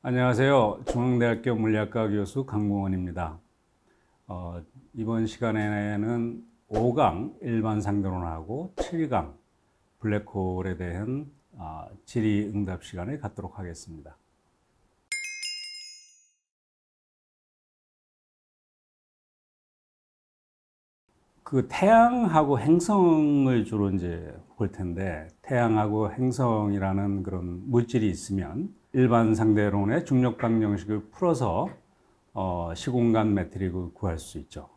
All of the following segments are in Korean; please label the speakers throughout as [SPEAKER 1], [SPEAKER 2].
[SPEAKER 1] 안녕하세요. 중앙대학교 물리학과 교수 강공원입니다. 어, 이번 시간에는 5강 일반 상대론하고 7강 블랙홀에 대한 어, 아, 질의응답 시간을 갖도록 하겠습니다. 그 태양하고 행성을 주로 이제 볼 텐데 태양하고 행성이라는 그런 물질이 있으면 일반 상대론의 중력각 영식을 풀어서 어, 시공간 매트릭을 구할 수 있죠.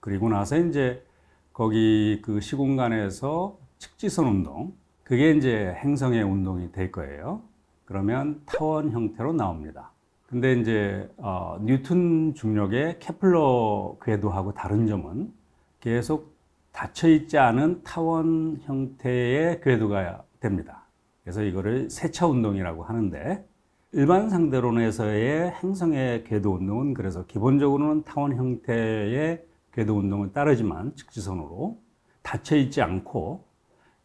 [SPEAKER 1] 그리고 나서 이제 거기 그 시공간에서 측지선 운동, 그게 이제 행성의 운동이 될 거예요. 그러면 타원 형태로 나옵니다. 근데 이제 어, 뉴턴 중력의 케플러 궤도하고 다른 점은 계속 닫혀 있지 않은 타원 형태의 궤도가 됩니다. 그래서 이거를 세차 운동이라고 하는데 일반 상대론에서의 행성의 궤도 운동은 그래서 기본적으로는 타원 형태의 궤도 운동을 따르지만 직지선으로 닫혀 있지 않고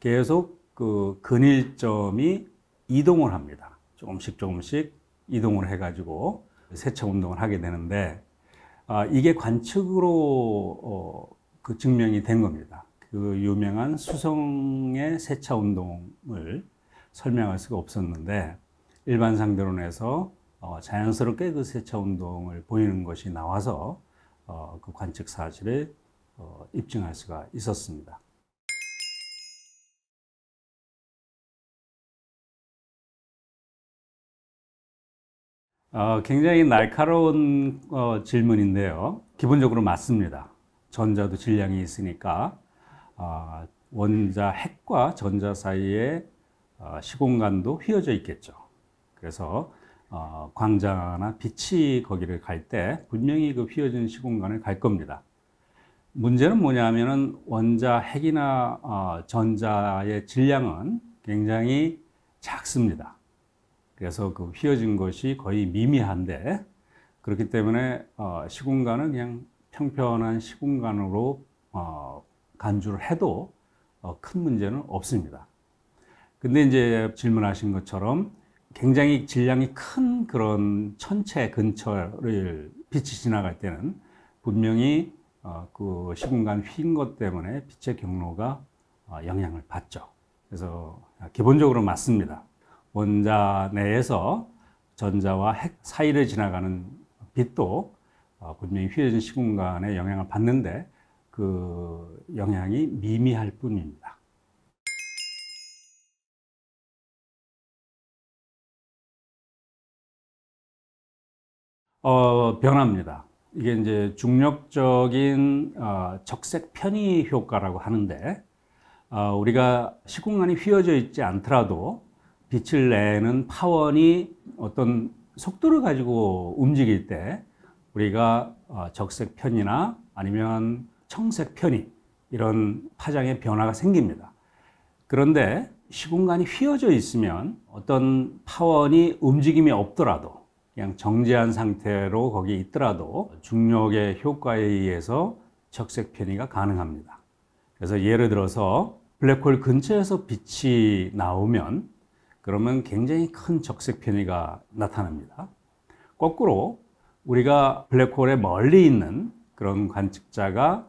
[SPEAKER 1] 계속 그 근일점이 이동을 합니다. 조금씩 조금씩 이동을 해가지고 세차 운동을 하게 되는데 아, 이게 관측으로 어, 그 증명이 된 겁니다. 그 유명한 수성의 세차 운동을 설명할 수가 없었는데 일반 상대론에서 어, 자연스럽게 그 세차 운동을 보이는 것이 나와서 어, 그 관측 사실을 어, 입증할 수가 있었습니다. 어, 굉장히 날카로운 어, 질문인데요. 기본적으로 맞습니다. 전자도 질량이 있으니까 어, 원자 핵과 전자 사이의 어, 시공간도 휘어져 있겠죠. 그래서 어, 광자나 빛이 거기를 갈 때 분명히 그 휘어진 시공간을 갈 겁니다. 문제는 뭐냐면은 원자 핵이나 어, 전자의 질량은 굉장히 작습니다. 그래서 그 휘어진 것이 거의 미미한데 그렇기 때문에 어, 시공간은 그냥 평평한 시공간으로 어, 간주를 해도 어, 큰 문제는 없습니다. 근데 이제 질문하신 것처럼 굉장히 질량이 큰 그런 천체 근처를 빛이 지나갈 때는 분명히 어, 그 시공간 휜 것 때문에 빛의 경로가 어, 영향을 받죠. 그래서 기본적으로 맞습니다. 원자 내에서 전자와 핵 사이를 지나가는 빛도 어, 분명히 휘어진 시공간에 영향을 받는데 그 영향이 미미할 뿐입니다. 어, 변합니다. 이게 이제 중력적인 어, 적색 편의 효과라고 하는데 어, 우리가 시공간이 휘어져 있지 않더라도 빛을 내는 파원이 어떤 속도를 가지고 움직일 때 우리가 어, 적색 편이나 아니면 청색 편이 이런 파장의 변화가 생깁니다. 그런데 시공간이 휘어져 있으면 어떤 파원이 움직임이 없더라도 그냥 정지한 상태로 거기 있더라도 중력의 효과에 의해서 적색 편의가 가능합니다. 그래서 예를 들어서 블랙홀 근처에서 빛이 나오면 그러면 굉장히 큰 적색 편의가 나타납니다. 거꾸로 우리가 블랙홀에 멀리 있는 그런 관측자가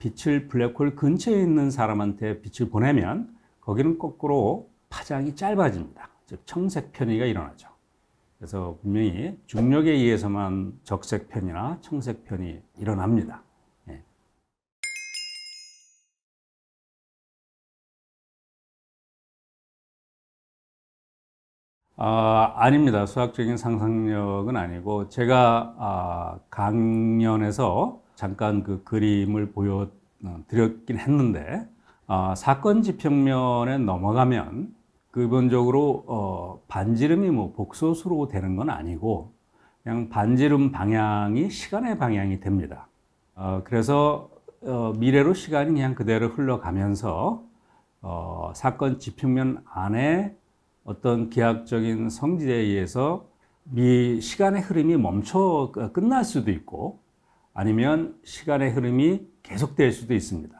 [SPEAKER 1] 빛을 블랙홀 근처에 있는 사람한테 빛을 보내면 거기는 거꾸로 파장이 짧아집니다. 즉 청색 편의가 일어나죠. 그래서 분명히 중력에 의해서만 적색 편이나 청색 편이 일어납니다. 예. 아, 아닙니다. 수학적인 상상력은 아니고 제가 아, 강연에서 잠깐 그 그림을 보여드렸긴 어, 했는데 아, 사건 지평면에 넘어가면 기본적으로 어, 반지름이 뭐 복소수로 되는 건 아니고 그냥 반지름 방향이 시간의 방향이 됩니다. 어, 그래서 어, 미래로 시간이 그냥 그대로 흘러가면서 어, 사건 지평면 안에 어떤 기하학적인 성질에 의해서 미 시간의 흐름이 멈춰 어, 끝날 수도 있고 아니면 시간의 흐름이 계속될 수도 있습니다.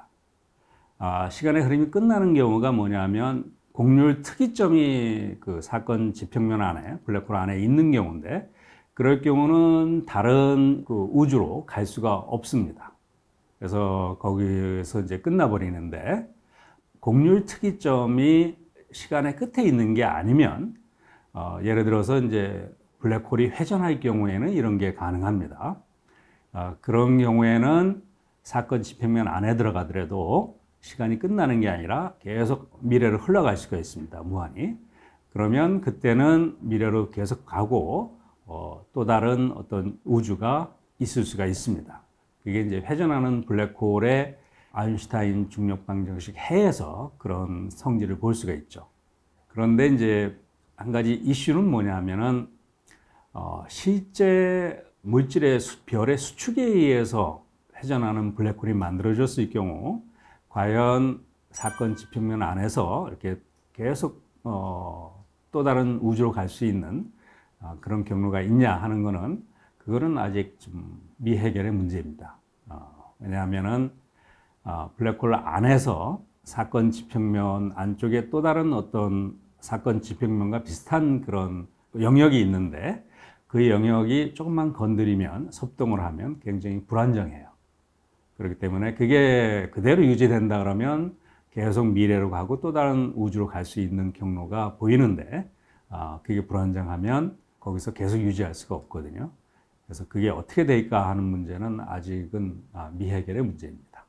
[SPEAKER 1] 아, 시간의 흐름이 끝나는 경우가 뭐냐면 공률 특이점이 그 사건 지평면 안에 블랙홀 안에 있는 경우인데 그럴 경우는 다른 그 우주로 갈 수가 없습니다. 그래서 거기서 에 이제 끝나버리는데 공률 특이점이 시간의 끝에 있는 게 아니면 어, 예를 들어서 이제 블랙홀이 회전할 경우에는 이런 게 가능합니다. 어, 그런 경우에는 사건 지평면 안에 들어가더라도 시간이 끝나는 게 아니라 계속 미래를 흘러갈 수가 있습니다. 무한히. 그러면 그때는 미래로 계속 가고 어, 또 다른 어떤 우주가 있을 수가 있습니다. 그게 이제 회전하는 블랙홀의 아인슈타인 중력 방정식 해에서 그런 성질을 볼 수가 있죠. 그런데 이제 한 가지 이슈는 뭐냐면은 어, 실제 물질의 수, 별의 수축에 의해서 회전하는 블랙홀이 만들어졌을 경우 과연 사건 지평면 안에서 이렇게 계속 어, 또 다른 우주로 갈 수 있는 어, 그런 경로가 있냐 하는 거는 그거는 아직 좀 미해결의 문제입니다. 어, 왜냐하면 어, 아, 블랙홀 안에서 사건 지평면 안쪽에 또 다른 어떤 사건 지평면과 비슷한 그런 영역이 있는데 그 영역이 조금만 건드리면 섭동을 하면 굉장히 불안정해요. 그렇기 때문에 그게 그대로 유지된다 그러면 계속 미래로 가고 또 다른 우주로 갈 수 있는 경로가 보이는데 아, 그게 불안정하면 거기서 계속 유지할 수가 없거든요. 그래서 그게 어떻게 될까 하는 문제는 아직은 아, 미해결의 문제입니다.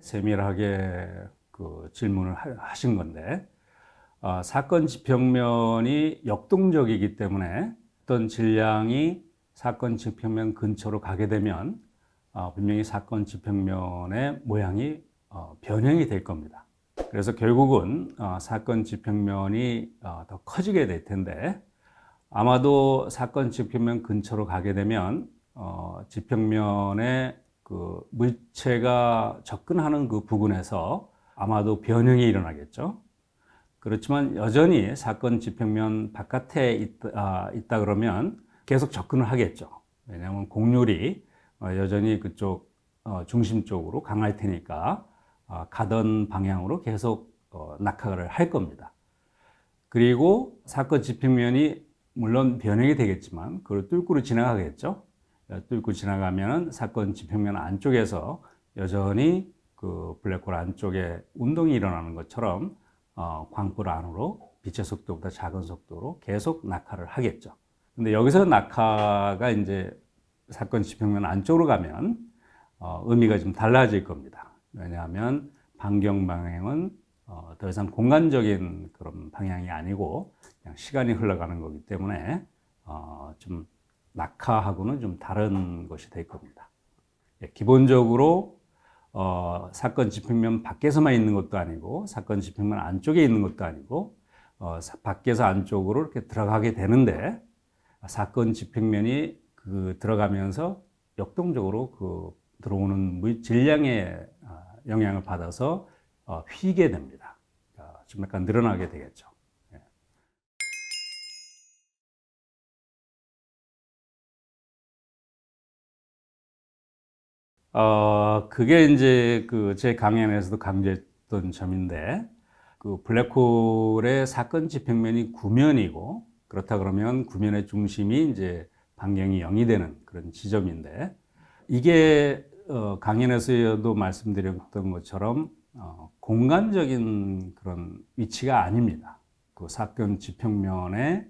[SPEAKER 2] 세밀하게
[SPEAKER 1] 그 질문을 하신 건데 어, 사건 지평면이 역동적이기 때문에 어떤 질량이 사건 지평면 근처로 가게 되면 어, 분명히 사건 지평면의 모양이 어, 변형이 될 겁니다. 그래서 결국은 어, 사건 지평면이 어, 더 커지게 될 텐데 아마도 사건 지평면 근처로 가게 되면 어, 지평면의 그 물체가 접근하는 그 부근에서 아마도 변형이 일어나겠죠. 그렇지만 여전히 사건 집행면 바깥에 있다, 아, 있다 그러면 계속 접근을 하겠죠. 왜냐하면 공률이 어, 여전히 그쪽 어, 중심 쪽으로 강할 테니까 아, 가던 방향으로 계속 어, 낙하를 할 겁니다. 그리고 사건 집행면이 물론 변형이 되겠지만 그걸 뚫고 지나가겠죠. 뚫고 지나가면 사건 집행면 안쪽에서 여전히 그 블랙홀 안쪽에 운동이 일어나는 것처럼 어, 광불 안으로 빛의 속도보다 작은 속도로 계속 낙하를 하겠죠. 근데 여기서 낙하가 이제 사건 지평면 안쪽으로 가면 어, 의미가 좀 달라질 겁니다. 왜냐하면 반경 방향은 어, 더 이상 공간적인 그런 방향이 아니고 그냥 시간이 흘러가는 거기 때문에 어, 좀 낙하하고는 좀 다른 것이 될 겁니다. 예, 기본적으로 어, 사건 집행면 밖에서만 있는 것도 아니고 사건 집행면 안쪽에 있는 것도 아니고 어, 밖에서 안쪽으로 이렇게 들어가게 되는데 사건 집행면이 그 들어가면서 역동적으로 그 들어오는 물 질량의 아, 영향을 받아서 어, 휘게 됩니다. 그러니까 좀 약간 늘어나게 되겠죠. 어, 그게 이제 그 제 강연에서도 강조했던 점인데, 그 블랙홀의 사건 지평면이 구면이고, 그렇다 그러면 구면의 중심이 이제 반경이 0이 되는 그런 지점인데, 이게 어, 강연에서도 말씀드렸던 것처럼 어, 공간적인 그런 위치가 아닙니다. 그 사건 지평면의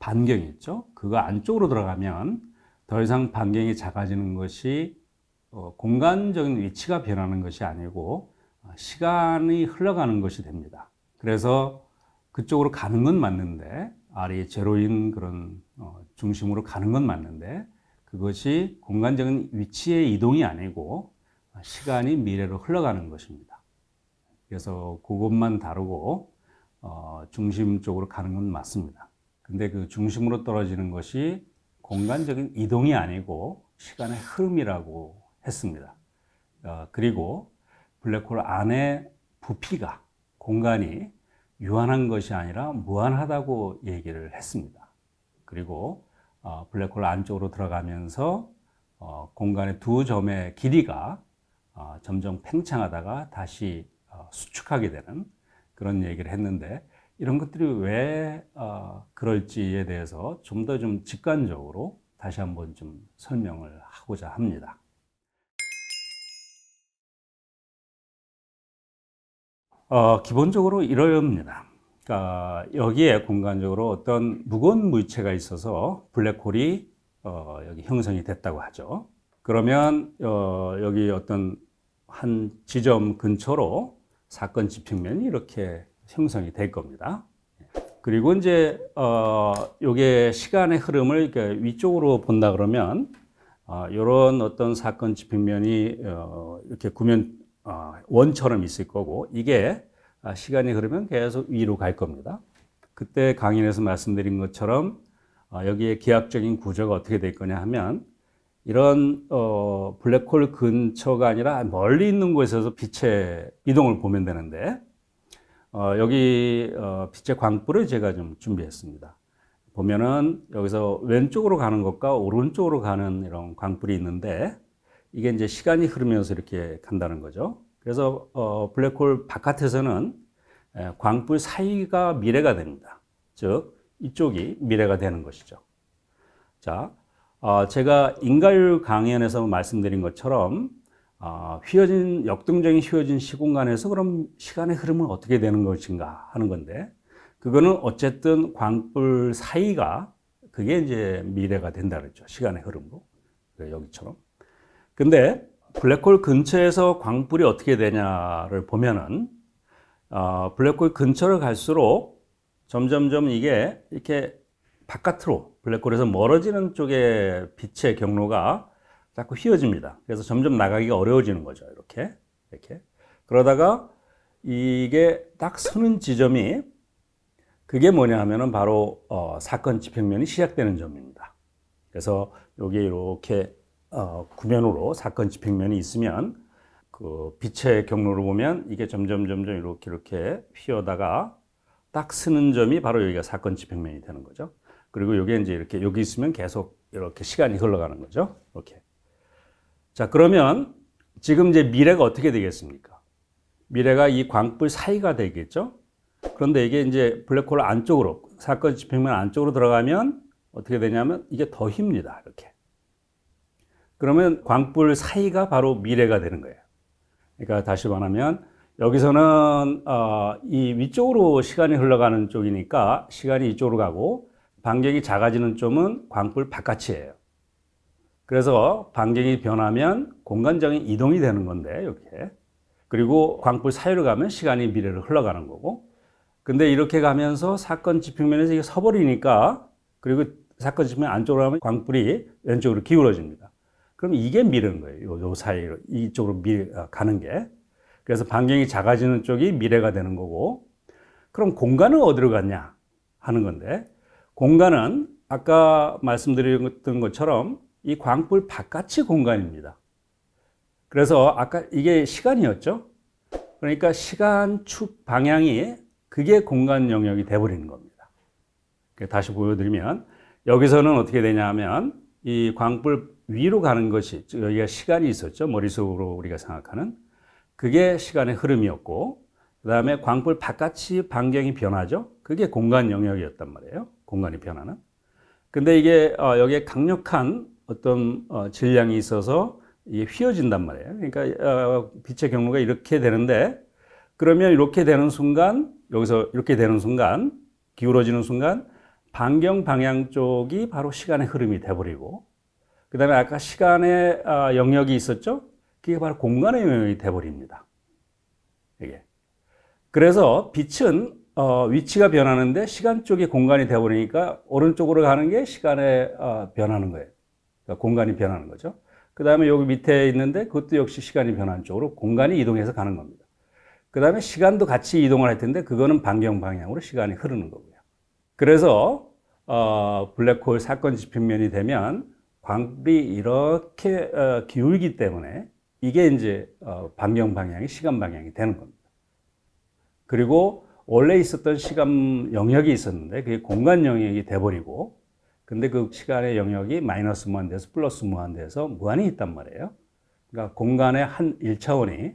[SPEAKER 1] 반경이 있죠. 그거 안쪽으로 들어가면 더 이상 반경이 작아지는 것이 어, 공간적인 위치가 변하는 것이 아니고 아, 시간이 흘러가는 것이 됩니다. 그래서 그쪽으로 가는 건 맞는데 R이 제로인 그런 어, 중심으로 가는 건 맞는데 그것이 공간적인 위치의 이동이 아니고 아, 시간이 미래로 흘러가는 것입니다. 그래서 그것만 다루고 어, 중심 쪽으로 가는 건 맞습니다. 근데 그 중심으로 떨어지는 것이 공간적인 이동이 아니고 시간의 흐름이라고 했습니다. 어, 그리고 블랙홀 안에 부피가 공간이 유한한 것이 아니라 무한하다고 얘기를 했습니다. 그리고 어, 블랙홀 안쪽으로 들어가면서 어, 공간의 두 점의 길이가 점점 팽창하다가 다시 수축하게 되는 그런 얘기를 했는데 이런 것들이 왜 그럴지에 대해서 좀 더좀 좀 직관적으로 다시 한번 좀 설명을 하고자 합니다. 어, 기본적으로 이러합니다. 그러니까 여기에 공간적으로 어떤 무거운 물체가 있어서 블랙홀이 어, 여기 형성이 됐다고 하죠. 그러면 어, 여기 어떤 한 지점 근처로 사건 지평면이 이렇게 형성이 될 겁니다. 그리고 이제 어 요게 시간의 흐름을 위쪽으로 본다 그러면 이런 아, 어, 어떤 사건 지평면이 어, 이렇게 구면 어, 원처럼 있을 거고 이게 아, 시간이 흐르면 계속 위로 갈 겁니다. 그때 강연에서 말씀드린 것처럼 아, 여기에 기하학적인 구조가 어떻게 될 거냐 하면 이런 어, 블랙홀 근처가 아니라 멀리 있는 곳에서 빛의 이동을 보면 되는데 어, 여기 빛의 광불을 제가 좀 준비했습니다. 보면은 여기서 왼쪽으로 가는 것과 오른쪽으로 가는 이런 광불이 있는데 이게 이제 시간이 흐르면서 이렇게 간다는 거죠. 그래서 어, 블랙홀 바깥에서는 광불 사이가 미래가 됩니다. 즉 이쪽이 미래가 되는 것이죠. 자, 어, 제가 인가율 강연에서 말씀드린 것처럼 어, 휘어진 역동적인 휘어진 시공간에서 그럼 시간의 흐름은 어떻게 되는 것인가 하는 건데 그거는 어쨌든 광불 사이가 그게 이제 미래가 된다 그랬죠. 시간의 흐름으로 여기처럼. 근데 블랙홀 근처에서 광불이 어떻게 되냐를 보면은 어, 블랙홀 근처를 갈수록 점점점 이게 이렇게 바깥으로 블랙홀에서 멀어지는 쪽에 빛의 경로가 자꾸 휘어집니다. 그래서 점점 나가기가 어려워지는 거죠. 이렇게 이렇게 그러다가 이게 딱 서는 지점이 그게 뭐냐 하면은 바로 어, 사건 집행면이 시작되는 점입니다. 그래서 여기 이렇게 어, 구면으로 사건 집행면이 있으면 그 빛의 경로로 보면 이게 점점 점점 이렇게 이렇게 휘어다가 딱 쓰는 점이 바로 여기가 사건 집행면이 되는 거죠. 그리고 여기 이제 이렇게 여기 있으면 계속 이렇게 시간이 흘러가는 거죠. 이렇게. 자, 그러면 지금 이제 미래가 어떻게 되겠습니까? 미래가 이 광불 사이가 되겠죠? 그런데 이게 이제 블랙홀 안쪽으로, 사건 집행면 안쪽으로 들어가면 어떻게 되냐면 이게 더 힙니다. 이렇게. 그러면 광불 사이가 바로 미래가 되는 거예요. 그러니까 다시 말하면 여기서는 어, 이 위쪽으로 시간이 흘러가는 쪽이니까 시간이 이쪽으로 가고 반경이 작아지는 쪽은 광불 바깥이에요. 그래서 반경이 변하면 공간적인 이동이 되는 건데 이렇게 그리고 광불 사이로 가면 시간이 미래로 흘러가는 거고 근데 이렇게 가면서 사건 지평면에서 이게 서버리니까 그리고 사건 지평 안쪽으로 가면 광불이 왼쪽으로 기울어집니다. 그럼 이게 미래인 거예요. 요, 사이로 이쪽으로 미 아, 가는 게. 그래서 반경이 작아지는 쪽이 미래가 되는 거고. 그럼 공간은 어디로 갔냐 하는 건데 공간은 아까 말씀드렸던 것처럼 이 광불 바깥이 공간입니다. 그래서 아까 이게 시간이었죠. 그러니까 시간 축 방향이 그게 공간 영역이 돼버리는 겁니다. 그러니까 다시 보여드리면 여기서는 어떻게 되냐면 이 광불 위로 가는 것이 여기가 시간이 있었죠. 머릿속으로 우리가 생각하는 그게 시간의 흐름이었고 그다음에 광불 바깥이 반경이 변하죠. 그게 공간 영역이었단 말이에요. 공간이 변하는. 근데 이게 어, 여기에 강력한 어떤 어, 질량이 있어서 이게 휘어진단 말이에요. 그러니까 어, 빛의 경로가 이렇게 되는데 그러면 이렇게 되는 순간 여기서 이렇게 되는 순간 기울어지는 순간 반경 방향 쪽이 바로 시간의 흐름이 돼버리고 그 다음에 아까 시간의 아, 영역이 있었죠? 그게 바로 공간의 영역이 돼버립니다. 이게. 그래서 빛은 어, 위치가 변하는데 시간 쪽이 공간이 돼버리니까 오른쪽으로 가는 게 시간에 어, 변하는 거예요. 그러니까 공간이 변하는 거죠. 그 다음에 여기 밑에 있는데 그것도 역시 시간이 변하는 쪽으로 공간이 이동해서 가는 겁니다. 그 다음에 시간도 같이 이동을 할 텐데 그거는 반경 방향으로 시간이 흐르는 거고요. 그래서 어, 블랙홀 사건 지평면이 되면 광비 이렇게 어, 기울기 때문에 이게 이제 어, 반경 방향이 시간 방향이 되는 겁니다. 그리고 원래 있었던 시간 영역이 있었는데 그게 공간 영역이 돼버리고 근데 그 시간의 영역이 마이너스 무한대에서 플러스 무한대에서 무한히 있단 말이에요. 그러니까 공간의 한 1차원이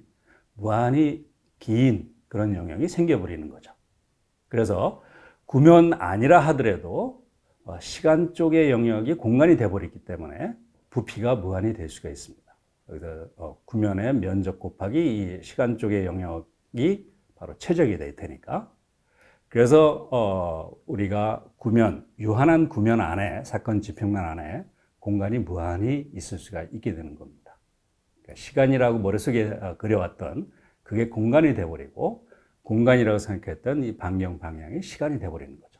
[SPEAKER 1] 무한히 긴 그런 영역이 생겨버리는 거죠. 그래서 구면 아니라 하더라도 어, 시간 쪽의 영역이 공간이 되어버렸기 때문에 부피가 무한히될 수가 있습니다. 여기서 구면의 어, 면적 곱하기 이 시간 쪽의 영역이 바로 최적이 될 테니까. 그래서 어 우리가 구면 유한한 구면 안에 사건 지평면 안에 공간이 무한히 있을 수가 있게 되는 겁니다. 그러니까 시간이라고 머릿속에 어, 그려왔던 그게 공간이 돼버리고 공간이라고 생각했던 이 반경 방향이 시간이 돼버리는 거죠.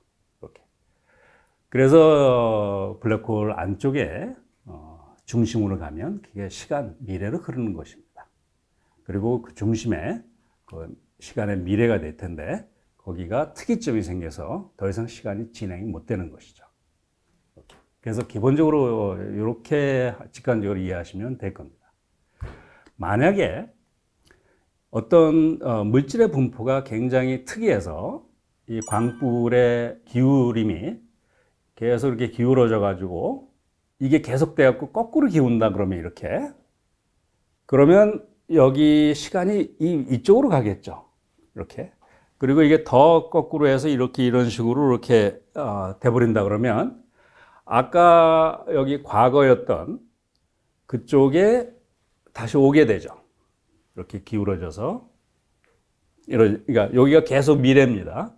[SPEAKER 1] 그래서 블랙홀 안쪽에 어, 중심으로 가면 그게 시간, 미래로 흐르는 것입니다. 그리고 그 중심에 그 시간의 미래가 될 텐데 거기가 특이점이 생겨서 더 이상 시간이 진행이 못 되는 것이죠. 그래서 기본적으로 이렇게 직관적으로 이해하시면 될 겁니다. 만약에 어떤 어, 물질의 분포가 굉장히 특이해서 이 광불의 기울임이 계속 이렇게 기울어져 가지고 이게 계속돼 갖고 거꾸로 기운다 그러면 이렇게 그러면 여기 시간이 이, 이쪽으로 가겠죠. 이렇게. 그리고 이게 더 거꾸로 해서 이렇게 이런 식으로 이렇게 어, 돼버린다 그러면 아까 여기 과거였던 그쪽에 다시 오게 되죠. 이렇게 기울어져서 이러, 그러니까 여기가 계속 미래입니다.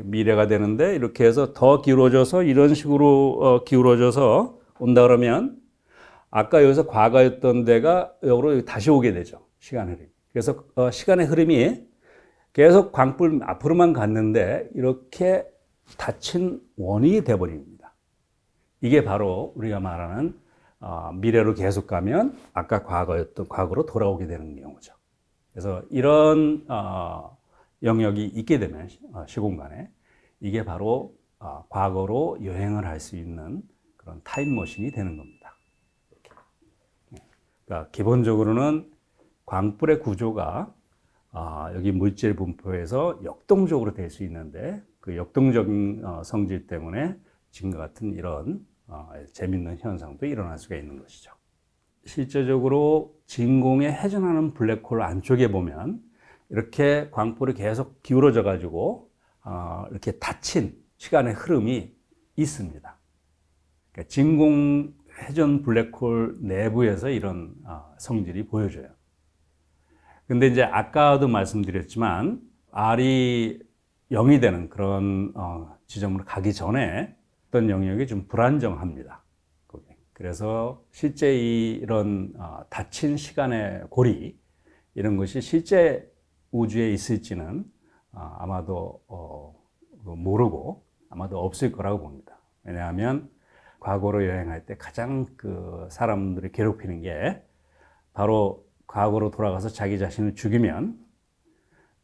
[SPEAKER 1] 미래가 되는데 이렇게 해서 더 기울어져서 이런 식으로 어, 기울어져서 온다 그러면 아까 여기서 과거였던 데가 여기로 다시 오게 되죠. 시간 흐름. 그래서 어, 시간의 흐름이 계속 광불 앞으로만 갔는데 이렇게 닫힌 원이 돼버립니다. 이게 바로 우리가 말하는 어, 미래로 계속 가면 아까 과거였던 과거로 돌아오게 되는 경우죠. 그래서 이런 어, 영역이 있게 되면 어, 시공간에 이게 바로 어, 과거로 여행을 할 수 있는 그런 타임머신이 되는 겁니다. 예. 그러니까 기본적으로는 광불의 구조가 아, 여기 물질 분포에서 역동적으로 될 수 있는데 그 역동적인 어, 성질 때문에 지금 같은 이런 재밌는 현상도 일어날 수가 있는 것이죠. 실제적으로 진공에 회전하는 블랙홀 안쪽에 보면 이렇게 광포를 계속 기울어져 가지고 어, 이렇게 닫힌 시간의 흐름이 있습니다. 그러니까 진공 회전 블랙홀 내부에서 이런 어, 성질이 보여져요. 근데 이제 아까도 말씀드렸지만 R이 0이 되는 그런 어, 지점으로 가기 전에 어떤 영역이 좀 불안정합니다. 그래서 실제 이런 어, 닫힌 시간의 고리 이런 것이 실제 우주에 있을지는 아, 아마도 어, 그 모르고 아마도 없을 거라고 봅니다. 왜냐하면 과거로 여행할 때 가장 그 사람들을 괴롭히는 게 바로 과거로 돌아가서 자기 자신을 죽이면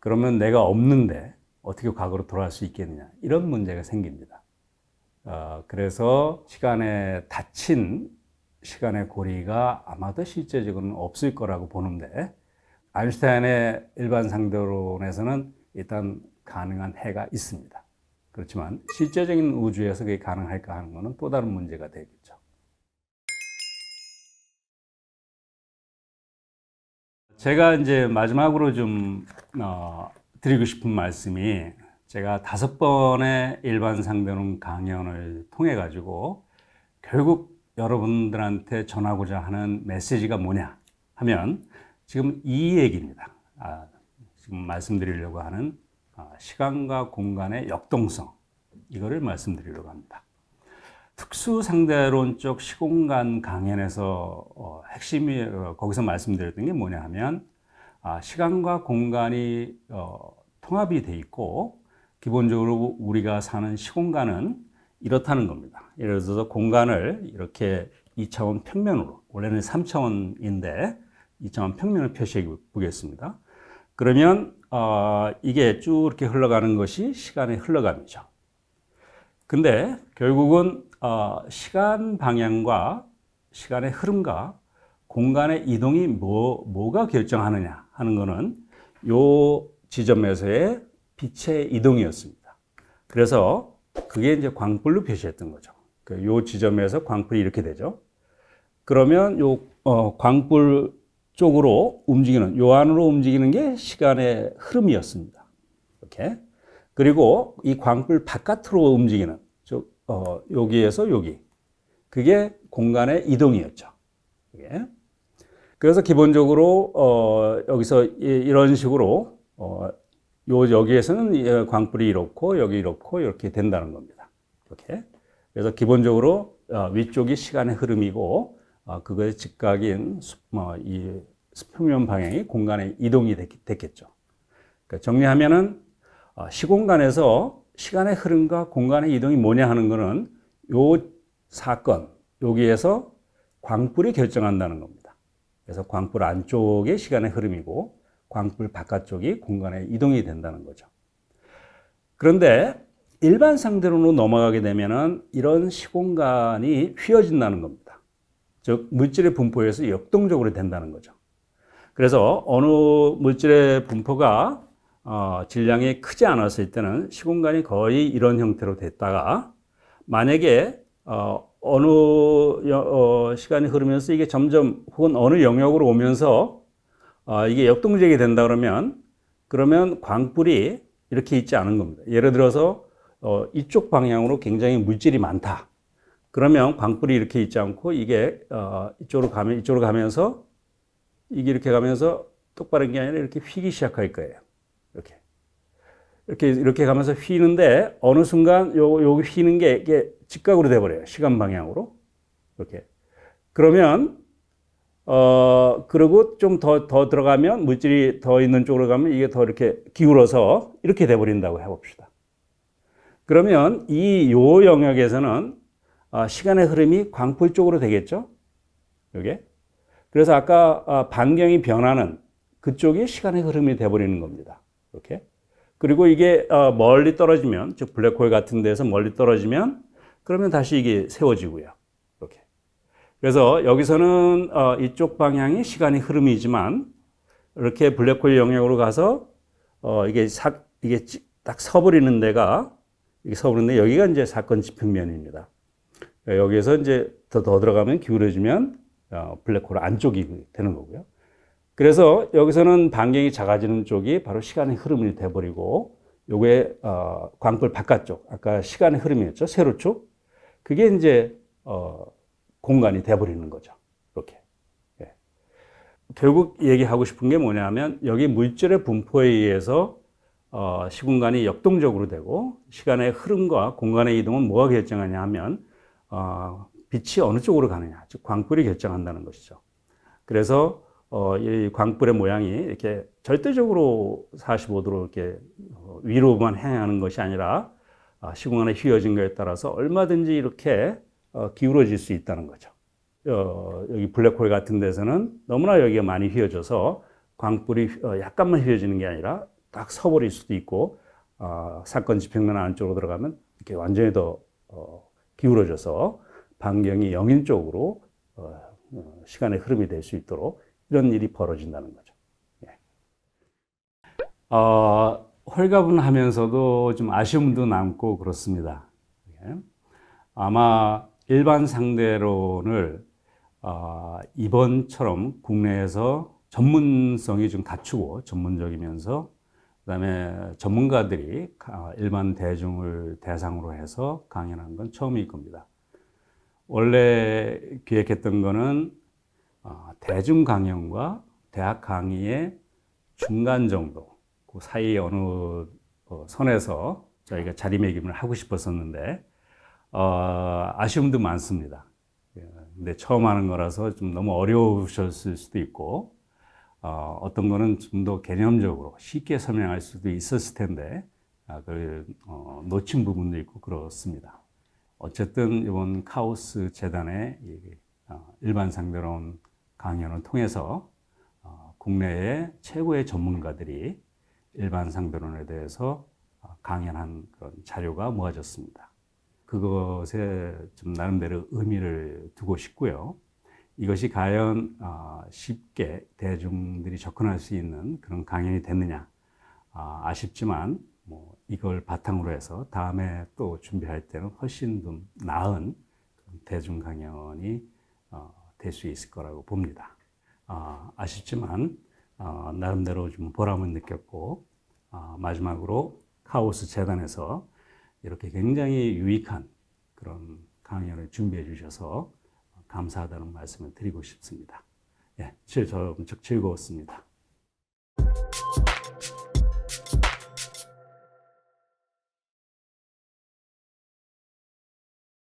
[SPEAKER 1] 그러면 내가 없는데 어떻게 과거로 돌아갈 수 있겠느냐 이런 문제가 생깁니다. 어, 그래서 시간에 닫힌 시간의 고리가 아마도 실제적으로는 없을 거라고 보는데 아인슈타인의 일반 상대론에서는 일단 가능한 해가 있습니다. 그렇지만 실제적인 우주에서 그게 가능할까 하는 것은 또 다른 문제가 되겠죠. 제가 이제 마지막으로 좀 어, 드리고 싶은 말씀이 제가 다섯 번의 일반 상대론 강연을 통해 가지고 결국 여러분들한테 전하고자 하는 메시지가 뭐냐 하면 지금 이 얘기입니다. 아, 지금 말씀드리려고 하는 아, 시간과 공간의 역동성 이거를 말씀드리려고 합니다. 특수상대론적 시공간 강연에서 어, 핵심이 어, 거기서 말씀드렸던 게 뭐냐 하면 아, 시간과 공간이 어, 통합이 돼 있고 기본적으로 우리가 사는 시공간은 이렇다는 겁니다. 예를 들어서 공간을 이렇게 2차원 평면으로 원래는 3차원인데 2차원 평면을 표시해 보겠습니다. 그러면 어, 이게 쭉 이렇게 흘러가는 것이 시간의 흘러감이죠. 근데 결국은 어, 시간 방향과 시간의 흐름과 공간의 이동이 뭐, 뭐가 결정하느냐 하는 거는 요 지점에서의 빛의 이동이었습니다. 그래서 그게 이제 광불로 표시했던 거죠. 그 요 지점에서 광불이 이렇게 되죠. 그러면 요 어, 광불 쪽으로 움직이는 요안으로 움직이는 게 시간의 흐름이었습니다. 이렇게 그리고 이 광불 바깥으로 움직이는 즉 어, 여기에서 여기 그게 공간의 이동이었죠. 이게. 그래서 기본적으로 어, 여기서 이, 런 식으로 어, 요 여기에서는 어, 광불이 이렇고 여기 이렇고 이렇게 된다는 겁니다. 이렇게 그래서 기본적으로 어, 위쪽이 시간의 흐름이고 어, 그거의 직각인 뭐, 이 수평면 방향이 공간의 이동이 됐겠죠. 그러니까 정리하면은 어, 시공간에서 시간의 흐름과 공간의 이동이 뭐냐 하는 거는 요 사건 여기에서 광불이 결정한다는 겁니다. 그래서 광불 안쪽이 시간의 흐름이고 광불 바깥쪽이 공간의 이동이 된다는 거죠. 그런데 일반 상대로로 넘어가게 되면은 이런 시공간이 휘어진다는 겁니다. 즉 물질의 분포에서 역동적으로 된다는 거죠. 그래서 어느 물질의 분포가 어, 질량이 크지 않았을 때는 시공간이 거의 이런 형태로 됐다가 만약에 어, 어느 어, 시간이 흐르면서 이게 점점 혹은 어느 영역으로 오면서 어, 이게 역동적이 된다 그러면 그러면 광불이 이렇게 있지 않은 겁니다. 예를 들어서 어, 이쪽 방향으로 굉장히 물질이 많다. 그러면 광불이 이렇게 있지 않고 이게 어, 이쪽으로 가면 이쪽으로 가면서 이게 이렇게 가면서 똑바른 게 아니라 이렇게 휘기 시작할 거예요. 이렇게 이렇게 이렇게 가면서 휘는데 어느 순간 요 여기 휘는 게 이게 직각으로 돼 버려요. 시간 방향으로 이렇게 그러면 어 그리고 좀 더더 더 들어가면 물질이 더 있는 쪽으로 가면 이게 더 이렇게 기울어서 이렇게 돼 버린다고 해봅시다. 그러면 이 요 영역에서는 아, 시간의 흐름이 광풀 쪽으로 되겠죠? 요게. 그래서 아까 아, 반경이 변하는 그쪽이 시간의 흐름이 돼버리는 겁니다. 이렇게. 그리고 이게 어, 멀리 떨어지면, 즉 블랙홀 같은 데서 멀리 떨어지면, 그러면 다시 이게 세워지고요. 이렇게. 그래서 여기서는 어, 이쪽 방향이 시간의 흐름이지만, 이렇게 블랙홀 영역으로 가서, 어, 이게 사, 이게 딱 서버리는 데가, 이게 서버리는데 여기가 이제 사건 지평면입니다. 예, 여기에서 이제 더, 더 들어가면 기울어지면 블랙홀 어, 안쪽이 되는 거고요. 그래서 여기서는 반경이 작아지는 쪽이 바로 시간의 흐름이 돼버리고 요게 어, 광불 바깥쪽 아까 시간의 흐름이었죠 세로쪽 그게 이제 어, 공간이 돼버리는 거죠 이렇게 예. 결국 얘기하고 싶은 게 뭐냐면 여기 물질의 분포에 의해서 어, 시공간이 역동적으로 되고 시간의 흐름과 공간의 이동은 뭐가 결정하냐 하면 어, 빛이 어느 쪽으로 가느냐, 즉 광불이 결정한다는 것이죠. 그래서 어, 이 광불의 모양이 이렇게 절대적으로 45도로 이렇게 어, 위로만 향하는 것이 아니라 아, 시공간에 휘어진 것에 따라서 얼마든지 이렇게 어, 기울어질 수 있다는 거죠. 어, 여기 블랙홀 같은 데서는 너무나 여기가 많이 휘어져서 광불이 약간만 휘어지는 게 아니라 딱 서버릴 수도 있고 아, 사건 지평면 안쪽으로 들어가면 이렇게 완전히 더 기울어져서 반경이 영인 쪽으로 어, 어, 시간의 흐름이 될 수 있도록 이런 일이 벌어진다는 거죠. 예. 어, 아, 홀가분하면서도 좀 아쉬움도 남고 그렇습니다. 예. 아마 일반 상대론을 어, 이번처럼 국내에서 전문성이 좀 갖추고 전문적이면서 그다음에 전문가들이 어, 일반 대중을 대상으로 해서 강연한 건 처음일 겁니다. 원래 기획했던 거는 어, 대중 강연과 대학 강의의 중간 정도, 그 사이 어느 어, 선에서 저희가 자리매김을 하고 싶었었는데 어, 아쉬움도 많습니다. 예, 근데 처음 하는 거라서 좀 너무 어려우셨을 수도 있고 어, 어떤 거는 좀 더 개념적으로 쉽게 설명할 수도 있었을 텐데 아, 그 어, 놓친 부분도 있고 그렇습니다. 어쨌든 이번 카오스 재단의 이, 어, 일반 상대로운 강연을 통해서 어, 국내의 최고의 전문가들이 일반 상대론에 대해서 어, 강연한 그런 자료가 모아졌습니다. 그것에 좀 나름대로 의미를 두고 싶고요. 이것이 과연 어, 쉽게 대중들이 접근할 수 있는 그런 강연이 됐느냐 아, 아쉽지만 뭐 이걸 바탕으로 해서 다음에 또 준비할 때는 훨씬 더 나은 대중 강연이 어, 될수 있을 거라고 봅니다. 아, 아쉽지만 어, 나름대로 좀 보람은 느꼈고 아, 마지막으로 카오스 재단에서 이렇게 굉장히 유익한 그런 강연을 준비해 주셔서 감사하다는 말씀을 드리고 싶습니다. 예, 즐거웠습니다.